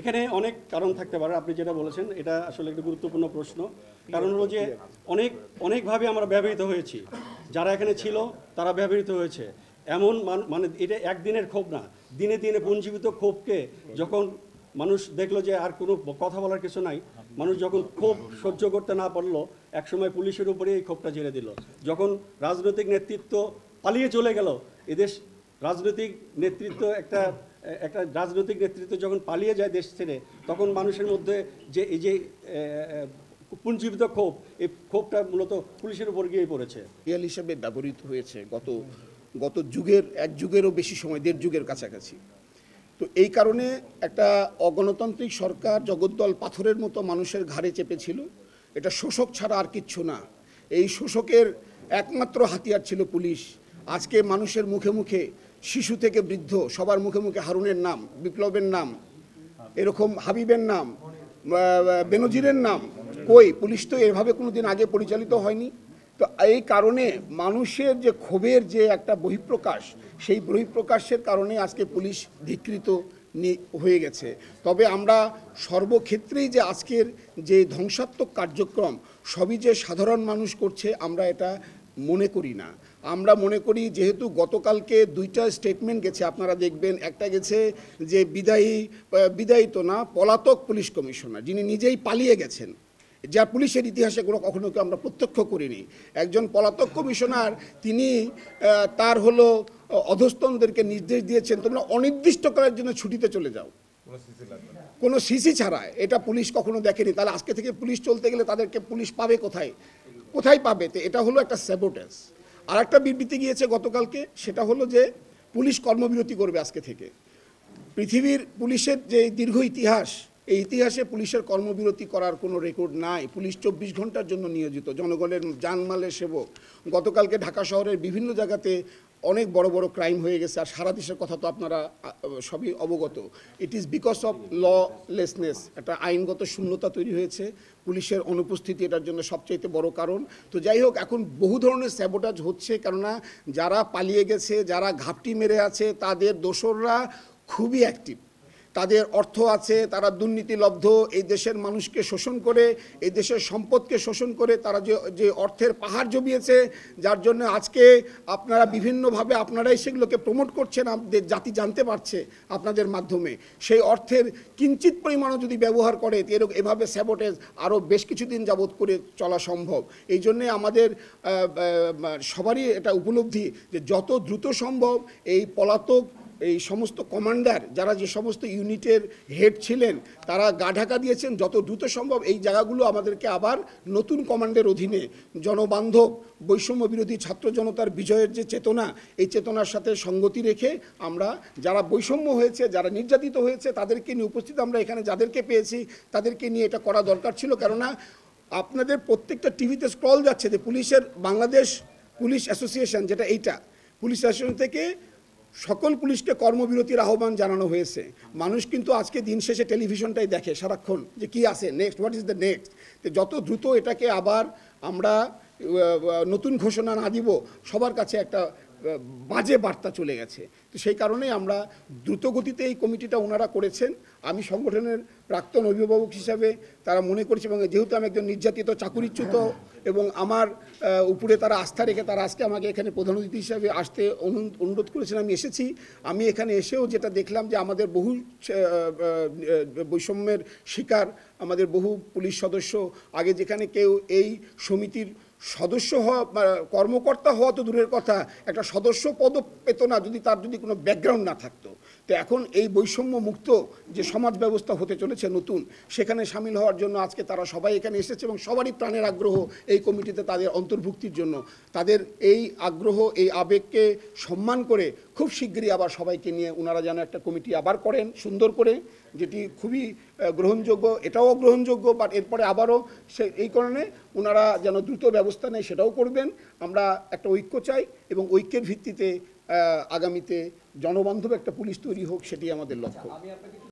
এখানে অনেক কারণ থাকতে পারে আপনি যেটা বলেছেন এটা আসলে একটা গুরুত্বপূর্ণ প্রশ্ন কারণ হলো যে অনেক অনেকভাবে আমরা ব্যবহৃত হয়েছি যারা এখানে ছিল তারা ব্যবহৃত হয়েছে এমন মানে এটা একদিনের ক্ষোভ না দিনে দিনে পুঞ্জীবিত ক্ষোভকে যখন মানুষ দেখলো যে আর কোনো কথা বলার কিছু নাই মানুষ যখন ক্ষোভ সহ্য করতে না পারলো একসময় পুলিশের উপরে এই ক্ষোভটা ঝেড়ে দিল যখন রাজনৈতিক নেতৃত্ব পালিয়ে চলে গেল এদেশ রাজনৈতিক নেতৃত্ব একটা একটা রাজনৈতিক নেতৃত্ব যখন পালিয়ে যায় দেশ ছেড়ে তখন মানুষের মধ্যে যে এই যে পুঞ্জীবিত ক্ষোভ এই ক্ষোভটা মূলত পুলিশের উপর গিয়ে পড়েছে রিয়াল হিসাবে ব্যবহৃত হয়েছে গত গত যুগের এক যুগেরও বেশি সময় দেড় যুগের কাছাকাছি তো এই কারণে একটা অগণতান্ত্রিক সরকার জগদ্দল পাথরের মতো মানুষের ঘাড়ে চেপেছিল এটা শোষক ছাড়া আর কিচ্ছু না এই শোষকের একমাত্র হাতিয়ার ছিল পুলিশ আজকে মানুষের মুখে মুখে শিশু থেকে বৃদ্ধ সবার মুখে মুখে হারুনের নাম বিপ্লবের নাম এরকম হাবিবের নাম বেনজিরের নাম কই পুলিশ তো এভাবে কোনো দিন আগে পরিচালিত হয়নি তো এই কারণে মানুষের যে ক্ষোভের যে একটা বহিঃপ্রকাশ সেই বহিঃপ্রকাশের কারণে আজকে পুলিশ ধিকৃত হয়ে গেছে তবে আমরা সর্বক্ষেত্রেই যে আজকের যে ধ্বংসাত্মক কার্যক্রম সবই যে সাধারণ মানুষ করছে আমরা এটা মনে করি না আমরা মনে করি যেহেতু গতকালকে দুইটা স্টেটমেন্ট গেছে আপনারা দেখবেন একটা গেছে যে বিদায়ী বিদায়িত না পলাতক পুলিশ কমিশনার যিনি নিজেই পালিয়ে গেছেন যা পুলিশের ইতিহাসে কোনো কখনো কেউ আমরা প্রত্যক্ষ করিনি একজন পলাতক কমিশনার তিনি তার হলো অধস্তনদেরকে নির্দেশ দিয়েছেন তোমরা অনির্দিষ্টকালের জন্য ছুটিতে চলে যাও কোনো সিসি ছাড়া এটা পুলিশ কখনো দেখেনি তাহলে আজকে থেকে পুলিশ চলতে গেলে তাদেরকে পুলিশ পাবে কোথায় কোথায় পাবে তো এটা হলো একটা স্যাবোটেস আর একটা বিবৃতি গিয়েছে গতকালকে সেটা হলো যে পুলিশ কর্মবিরতি করবে আজকে থেকে পৃথিবীর পুলিশের যে দীর্ঘ ইতিহাস এই ইতিহাসে পুলিশের কর্মবিরতি করার কোনো রেকর্ড নাই পুলিশ চব্বিশ ঘন্টার জন্য নিয়োজিত জনগণের জানমালের সেবক গতকালকে ঢাকা শহরের বিভিন্ন জায়গাতে অনেক বড় বড় ক্রাইম হয়ে গেছে আর সারা দেশের কথা তো আপনারা সবই অবগত it is because of lawlessness একটা আইনগত শূন্যতা তৈরি হয়েছে পুলিশের অনুপস্থিতি এটার জন্য সবচাইতে বড় কারণ তো যাই হোক এখন বহু ধরনের স্যাবোটাজ হচ্ছে কেননা যারা পালিয়ে গেছে যারা ঘাপটি মেরে আছে তাদের দোসররা খুবই অ্যাক্টিভ তাদের অর্থ আছে তারা দুর্নীতিলব্ধ এই দেশের মানুষকে শোষণ করে এই দেশের সম্পদকে শোষণ করে তারা যে যে অর্থের পাহাড় জমিয়েছে যার জন্য আজকে আপনারা বিভিন্নভাবে আপনারাই সেগুলোকে প্রমোট করছেন আমাদের জাতি জানতে পারছে আপনাদের মাধ্যমে সেই অর্থের কিঞ্চিত পরিমাণও যদি ব্যবহার করে এরকম এভাবে স্যাবোটেজ আরও বেশ কিছুদিন যাবৎ করে চলা সম্ভব এই জন্যে আমাদের সবারই এটা উপলব্ধি যে যত দ্রুত সম্ভব এই পলাতক এই সমস্ত কমান্ডার যারা যে সমস্ত ইউনিটের হেড ছিলেন তারা গা ঢাকা দিয়েছেন যত দ্রুত সম্ভব এই জায়গাগুলো আমাদেরকে আবার নতুন কমান্ডের অধীনে জনবান্ধব বৈষম্য বিরোধী ছাত্র জনতার বিজয়ের যে চেতনা এই চেতনার সাথে সঙ্গতি রেখে আমরা যারা বৈষম্য হয়েছে যারা নির্যাতিত হয়েছে তাদেরকে নিয়ে উপস্থিত আমরা এখানে যাদেরকে পেয়েছি তাদেরকে নিয়ে এটা করা দরকার ছিল কেননা আপনাদের প্রত্যেকটা টিভিতে স্ক্রল যাচ্ছে যে পুলিশের বাংলাদেশ পুলিশ অ্যাসোসিয়েশন যেটা এইটা পুলিশ অ্যাসোসিয়েশন থেকে সকল পুলিশকে কর্মবিরতির আহ্বান জানানো হয়েছে মানুষ কিন্তু আজকে দিন শেষে টেলিভিশনটাই দেখে সারাক্ষণ যে কি আছে next what is the next যত দ্রুত এটাকে আবার আমরা নতুন ঘোষণা না দিব সবার কাছে একটা বাজে বার্তা চলে গেছে তো সেই কারণেই আমরা দ্রুতগতিতে এই কমিটিটা ওনারা করেছেন আমি সংগঠনের প্রাক্তন অভিভাবক হিসাবে তারা মনে করছে এবং যেহেতু আমি একজন নির্যাতিত চাকুরিচ্যুত এবং আমার উপরে তারা আস্থা রেখে তারা আজকে আমাকে এখানে প্রধান অতিথি হিসাবে আসতে অনুরোধ করেছেন আমি এসেছি আমি এখানে এসেও যেটা দেখলাম যে আমাদের বহু বৈষম্যের শিকার আমাদের বহু পুলিশ সদস্য আগে যেখানে কেউ এই সমিতির সদস্য হওয়া কর্মকর্তা হওয়া তো দূরের কথা একটা সদস্য পদ পেত না যদি তার যদি কোনো ব্যাকগ্রাউন্ড না থাকতো তো এখন এই বৈষম্য মুক্ত যে সমাজ ব্যবস্থা হতে চলেছে নতুন সেখানে সামিল হওয়ার জন্য আজকে তারা সবাই এখানে এসেছে এবং সবারই প্রাণের আগ্রহ এই কমিটিতে তাদের অন্তর্ভুক্তির জন্য তাদের এই আগ্রহ এই আবেগকে সম্মান করে খুব শীঘ্রই আবার সবাইকে নিয়ে ওনারা যেন একটা কমিটি আবার করেন সুন্দর করে যেটি খুবই গ্রহণযোগ্য এটাও গ্রহণযোগ্য বাট এরপরে আবারও সে এই কারণে ওনারা যেন দ্রুত ব্যবস্থা নেয় সেটাও করবেন আমরা একটা ঐক্য চাই এবং ঐক্যের ভিত্তিতে আগামীতে জনবান্ধব একটা পুলিশ তৈরি হোক সেটি আমাদের লক্ষ্য আচ্ছা,